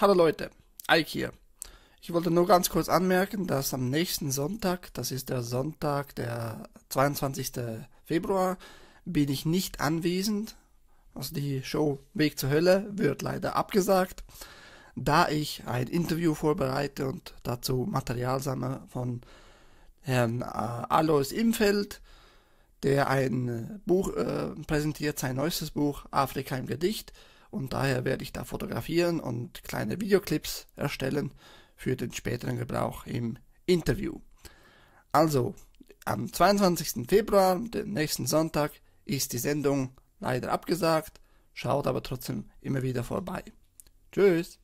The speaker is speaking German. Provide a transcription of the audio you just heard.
Hallo Leute, Ike hier. Ich wollte nur ganz kurz anmerken, dass am nächsten Sonntag, das ist der Sonntag, der 22. Februar, bin ich nicht anwesend. Also die Show Weg zur Hölle wird leider abgesagt, da ich ein Interview vorbereite und dazu Material sammle von Herrn äh, Alois Imfeld, der ein Buch äh, präsentiert, sein neuestes Buch Afrika im Gedicht und daher werde ich da fotografieren und kleine Videoclips erstellen für den späteren Gebrauch im Interview. Also, am 22. Februar, den nächsten Sonntag, ist die Sendung leider abgesagt. Schaut aber trotzdem immer wieder vorbei. Tschüss!